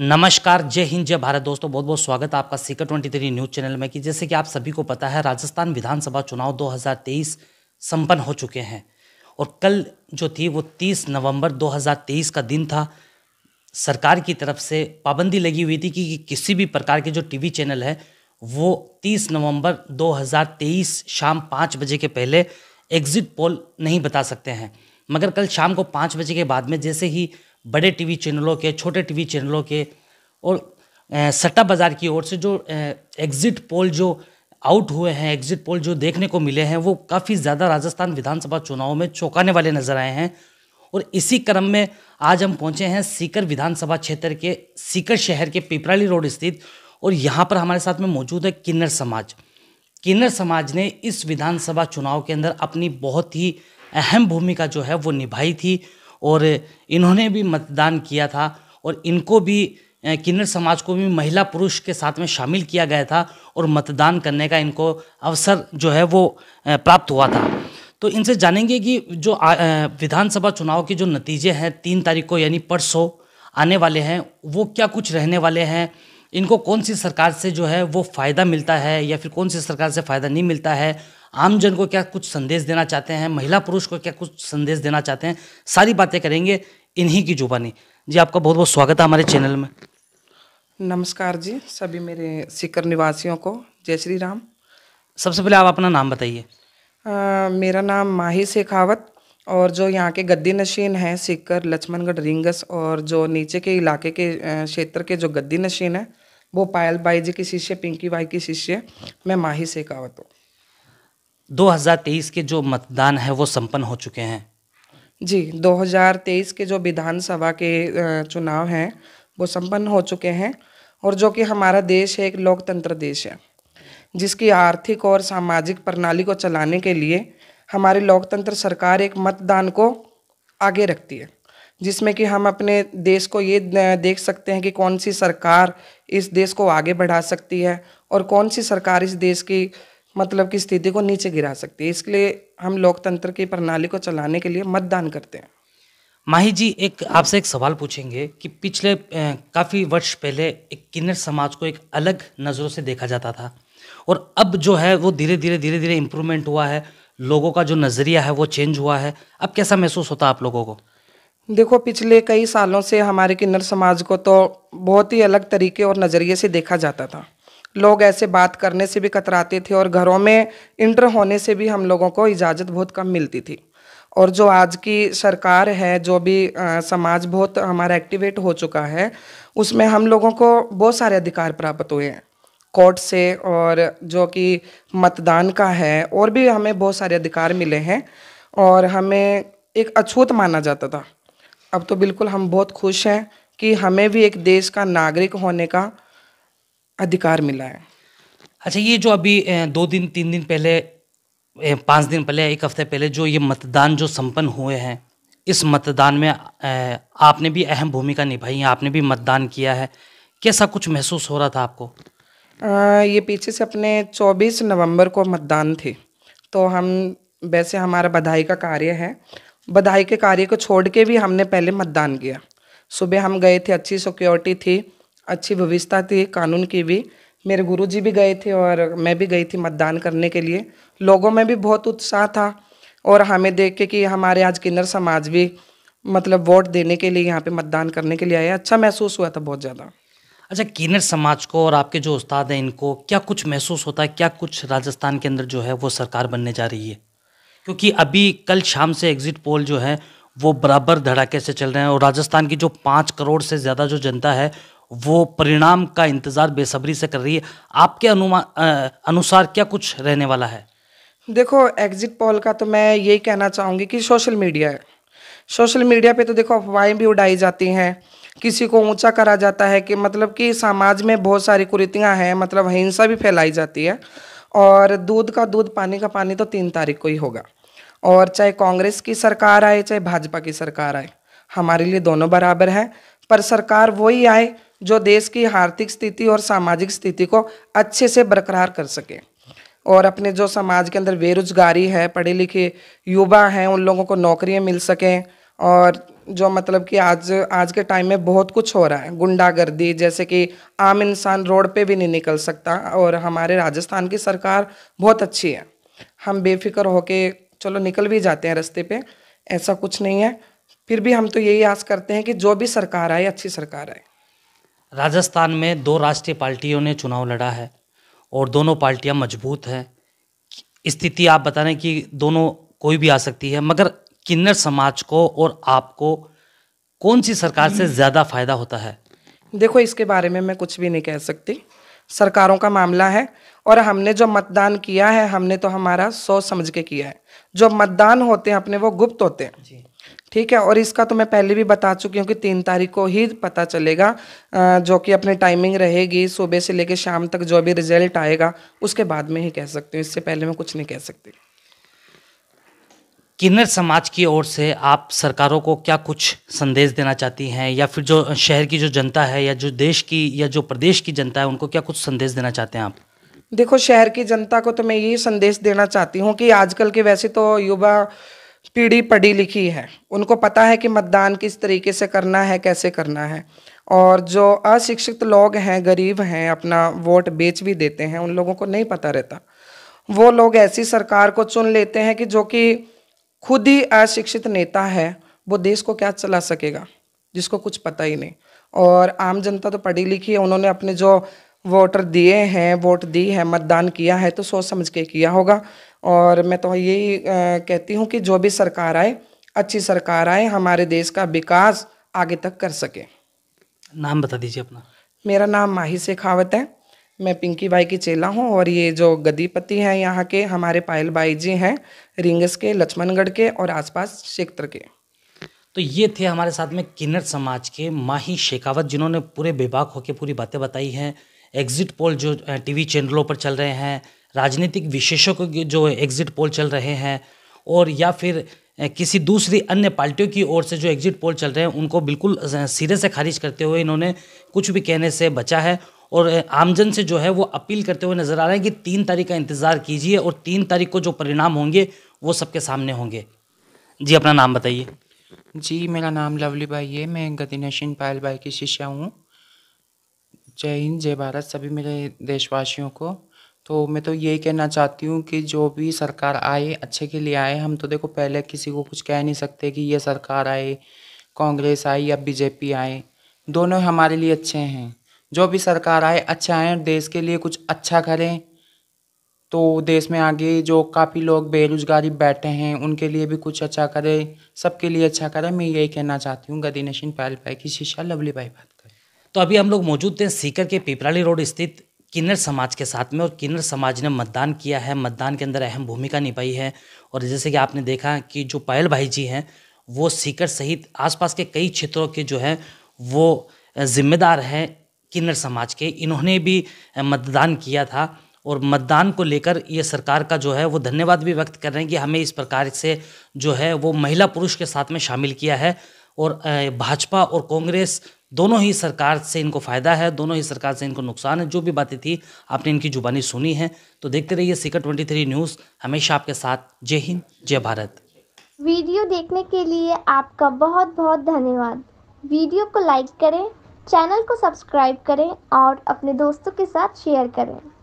नमस्कार जय हिंद जय भारत दोस्तों बहुत बहुत स्वागत है आपका Sikar twenty three news channel में कि जैसे कि आप सभी को पता है राजस्थान विधानसभा चुनाव 2023 संपन्न हो चुके हैं और कल जो थी वो 30 नवंबर 2023 का दिन था सरकार की तरफ से पाबंदी लगी हुई थी कि, कि किसी भी प्रकार के जो टीवी चैनल है वो 30 नवंबर 2023 शाम पाँच बजे के पहले एग्जिट पोल नहीं बता सकते हैं मगर कल शाम को पाँच बजे के बाद में जैसे ही बड़े टीवी चैनलों के छोटे टीवी चैनलों के और सट्टा बाज़ार की ओर से जो एग्ज़िट पोल जो आउट हुए हैं एग्ज़िट पोल जो देखने को मिले हैं वो काफ़ी ज़्यादा राजस्थान विधानसभा चुनाव में चौंकाने वाले नज़र आए हैं और इसी क्रम में आज हम पहुंचे हैं सीकर विधानसभा क्षेत्र के सीकर शहर के पिपराली रोड स्थित और यहाँ पर हमारे साथ में मौजूद है किन्नर समाज किन्नर समाज ने इस विधानसभा चुनाव के अंदर अपनी बहुत ही अहम भूमिका जो है वो निभाई थी और इन्होंने भी मतदान किया था और इनको भी किन्नर समाज को भी महिला पुरुष के साथ में शामिल किया गया था और मतदान करने का इनको अवसर जो है वो प्राप्त हुआ था तो इनसे जानेंगे कि जो विधानसभा चुनाव के जो नतीजे हैं तीन तारीख को यानी परसों आने वाले हैं वो क्या कुछ रहने वाले हैं इनको कौन सी सरकार से जो है वो फ़ायदा मिलता है या फिर कौन सी सरकार से फ़ायदा नहीं मिलता है आमजन को क्या कुछ संदेश देना चाहते हैं महिला पुरुष को क्या कुछ संदेश देना चाहते हैं सारी बातें करेंगे इन्हीं की जुबानी जी आपका बहुत बहुत स्वागत है हमारे चैनल में नमस्कार जी सभी मेरे सीकर निवासियों को जय श्री राम सबसे पहले आप अपना नाम बताइए मेरा नाम माही शेखावत और जो यहाँ के गद्दी नशीन हैं सीकर लक्ष्मणगढ़ रिंगस और जो नीचे के इलाके के क्षेत्र के जो गद्दी नशीन हैं वो पायल बाई जी की शिष्य पिंकी बाई की शिष्य मैं माही शेखावत हूँ 2023 के जो मतदान है वो संपन्न हो चुके हैं जी 2023 के जो विधानसभा के चुनाव हैं वो संपन्न हो चुके हैं और जो कि हमारा देश है एक लोकतंत्र देश है जिसकी आर्थिक और सामाजिक प्रणाली को चलाने के लिए हमारी लोकतंत्र सरकार एक मतदान को आगे रखती है जिसमें कि हम अपने देश को ये देख सकते हैं कि कौन सी सरकार इस देश को आगे बढ़ा सकती है और कौन सी सरकार इस देश की मतलब की स्थिति को नीचे गिरा सकती है इसलिए हम लोकतंत्र की प्रणाली को चलाने के लिए मतदान करते हैं माही जी एक आपसे एक सवाल पूछेंगे कि पिछले काफ़ी वर्ष पहले एक किन्नर समाज को एक अलग नज़रों से देखा जाता था और अब जो है वो धीरे धीरे धीरे धीरे इम्प्रूवमेंट हुआ है लोगों का जो नज़रिया है वो चेंज हुआ है अब कैसा महसूस होता है आप लोगों को देखो पिछले कई सालों से हमारे किन्नर समाज को तो बहुत ही अलग तरीके और नज़रिए से देखा जाता था लोग ऐसे बात करने से भी कतराते थे और घरों में इंटर होने से भी हम लोगों को इजाज़त बहुत कम मिलती थी और जो आज की सरकार है जो भी आ, समाज बहुत हमारा एक्टिवेट हो चुका है उसमें हम लोगों को बहुत सारे अधिकार प्राप्त हुए हैं कोर्ट से और जो कि मतदान का है और भी हमें बहुत सारे अधिकार मिले हैं और हमें एक अछूत माना जाता था अब तो बिल्कुल हम बहुत खुश हैं कि हमें भी एक देश का नागरिक होने का अधिकार मिला है अच्छा ये जो अभी दो दिन तीन दिन पहले पाँच दिन पहले एक हफ्ते पहले जो ये मतदान जो संपन्न हुए हैं इस मतदान में आपने भी अहम भूमिका निभाई है आपने भी मतदान किया है कैसा कुछ महसूस हो रहा था आपको आ, ये पीछे से अपने 24 नवंबर को मतदान थे तो हम वैसे हमारा बधाई का कार्य है बधाई के कार्य को छोड़ के भी हमने पहले मतदान किया सुबह हम गए थे अच्छी सिक्योरिटी थी अच्छी व्यवस्था थी कानून की भी मेरे गुरुजी भी गए थे और मैं भी गई थी मतदान करने के लिए लोगों में भी बहुत उत्साह था और हमें देख के कि हमारे आज किन्नर समाज भी मतलब वोट देने के लिए यहाँ पे मतदान करने के लिए आया अच्छा महसूस हुआ था बहुत ज़्यादा अच्छा किन्नर समाज को और आपके जो उस्ताद हैं इनको क्या कुछ महसूस होता है क्या कुछ राजस्थान के अंदर जो है वो सरकार बनने जा रही है क्योंकि अभी कल शाम से एग्जिट पोल जो है वो बराबर धड़ाके से चल रहे हैं और राजस्थान की जो पाँच करोड़ से ज़्यादा जो जनता है वो परिणाम का इंतज़ार बेसब्री से कर रही है आपके अनुमान अनुसार क्या कुछ रहने वाला है देखो एग्जिट पोल का तो मैं यही कहना चाहूँगी कि सोशल मीडिया है सोशल मीडिया पे तो देखो अफवाहें भी उड़ाई जाती हैं किसी को ऊंचा करा जाता है कि मतलब कि समाज में बहुत सारी कुरीतियाँ हैं मतलब हिंसा भी फैलाई जाती है और दूध का दूध पानी का पानी तो तीन तारीख को ही होगा और चाहे कांग्रेस की सरकार आए चाहे भाजपा की सरकार आए हमारे लिए दोनों बराबर हैं पर सरकार वही आए जो देश की आर्थिक स्थिति और सामाजिक स्थिति को अच्छे से बरकरार कर सके और अपने जो समाज के अंदर बेरोजगारी है पढ़े लिखे युवा हैं उन लोगों को नौकरियाँ मिल सकें और जो मतलब कि आज आज के टाइम में बहुत कुछ हो रहा है गुंडागर्दी जैसे कि आम इंसान रोड पे भी नहीं निकल सकता और हमारे राजस्थान की सरकार बहुत अच्छी है हम बेफिक्र होके चलो निकल भी जाते हैं रास्ते पे ऐसा कुछ नहीं है फिर भी हम तो यही आस करते हैं कि जो भी सरकार आए अच्छी सरकार आए राजस्थान में दो राष्ट्रीय पार्टियों ने चुनाव लड़ा है और दोनों पार्टियां मजबूत हैं स्थिति आप बता रहे हैं कि दोनों कोई भी आ सकती है मगर किन्नर समाज को और आपको कौन सी सरकार से ज़्यादा फायदा होता है देखो इसके बारे में मैं कुछ भी नहीं कह सकती सरकारों का मामला है और हमने जो मतदान किया है हमने तो हमारा सोच समझ के किया है जो मतदान होते हैं अपने वो गुप्त होते हैं ठीक है और इसका तो मैं पहले भी बता चुकी हूँ कि तीन तारीख को ही पता चलेगा जो कि अपनी टाइमिंग रहेगी सुबह से लेकर शाम तक जो भी रिजल्ट आएगा उसके बाद में ही कह सकती हूँ इससे पहले मैं कुछ नहीं कह सकती किन्नर समाज की ओर से आप सरकारों को क्या कुछ संदेश देना चाहती हैं या फिर जो शहर की जो जनता है या जो देश की या जो प्रदेश की जनता है उनको क्या कुछ संदेश देना चाहते हैं आप देखो शहर की जनता को तो मैं यही संदेश देना चाहती हूँ कि आजकल के वैसे तो युवा पीढ़ी पढ़ी लिखी है उनको पता है कि मतदान किस तरीके से करना है कैसे करना है और जो अशिक्षित लोग हैं गरीब हैं अपना वोट बेच भी देते हैं उन लोगों को नहीं पता रहता वो लोग ऐसी सरकार को चुन लेते हैं कि जो कि खुद ही अशिक्षित नेता है वो देश को क्या चला सकेगा जिसको कुछ पता ही नहीं और आम जनता तो पढ़ी लिखी है उन्होंने अपने जो वोटर दिए हैं वोट दी है मतदान किया है तो सोच समझ के किया होगा और मैं तो यही कहती हूँ कि जो भी सरकार आए अच्छी सरकार आए हमारे देश का विकास आगे तक कर सके नाम बता दीजिए अपना मेरा नाम माही शेखावत है मैं पिंकी बाई की चेला हूँ और ये जो गदीपति हैं यहाँ के हमारे पायल बाई जी हैं रिंगस के लक्ष्मणगढ़ के और आसपास क्षेत्र के तो ये थे हमारे साथ में किन्नर समाज के माही शेखावत जिन्होंने पूरे बेबाक होकर पूरी बातें बताई हैं एग्जिट पोल जो टीवी चैनलों पर चल रहे हैं राजनीतिक विशेषज्ञ के जो एग्जिट पोल चल रहे हैं और या फिर किसी दूसरी अन्य पार्टियों की ओर से जो एग्जिट पोल चल रहे हैं उनको बिल्कुल सिरे से खारिज करते हुए इन्होंने कुछ भी कहने से बचा है और आमजन से जो है वो अपील करते हुए नज़र आ रहे हैं कि तीन तारीख का इंतज़ार कीजिए और तीन तारीख को जो परिणाम होंगे वो सबके सामने होंगे जी अपना नाम बताइए जी मेरा नाम लवली भाई है मैं गतिनशीन पायल भाई की शिष्या हूँ जय हिंद जय भारत सभी मेरे देशवासियों को तो मैं तो यही कहना चाहती हूँ कि जो भी सरकार आए अच्छे के लिए आए हम तो देखो पहले किसी को कुछ कह नहीं सकते कि ये सरकार आए कांग्रेस आई या बीजेपी आए दोनों हमारे लिए अच्छे हैं जो भी सरकार आए अच्छे आए और देश के लिए कुछ अच्छा करें तो देश में आगे जो काफ़ी लोग बेरोजगारी बैठे हैं उनके लिए भी कुछ अच्छा करें सबके लिए अच्छा करें मैं यही कहना चाहती हूँ गदी नशीन पहल पाई की शीशा लवली बाई बात करें तो अभी हम लोग मौजूद थे सीकर के पिपराली रोड स्थित किन्नर समाज के साथ में और किन्नर समाज ने मतदान किया है मतदान के अंदर अहम भूमिका निभाई है और जैसे कि आपने देखा कि जो पायल भाई जी हैं वो सीकर सहित आसपास के कई क्षेत्रों के जो हैं वो जिम्मेदार हैं किन्नर समाज के इन्होंने भी मतदान किया था और मतदान को लेकर ये सरकार का जो है वो धन्यवाद भी व्यक्त कर रहे हैं कि हमें इस प्रकार से जो है वो महिला पुरुष के साथ में शामिल किया है और भाजपा और कांग्रेस दोनों ही सरकार से इनको फ़ायदा है दोनों ही सरकार से इनको नुकसान है जो भी बातें थी आपने इनकी जुबानी सुनी है तो देखते रहिए सीकर थ्री न्यूज़ हमेशा आपके साथ जय हिंद जय भारत वीडियो देखने के लिए आपका बहुत बहुत धन्यवाद वीडियो को लाइक करें चैनल को सब्सक्राइब करें और अपने दोस्तों के साथ शेयर करें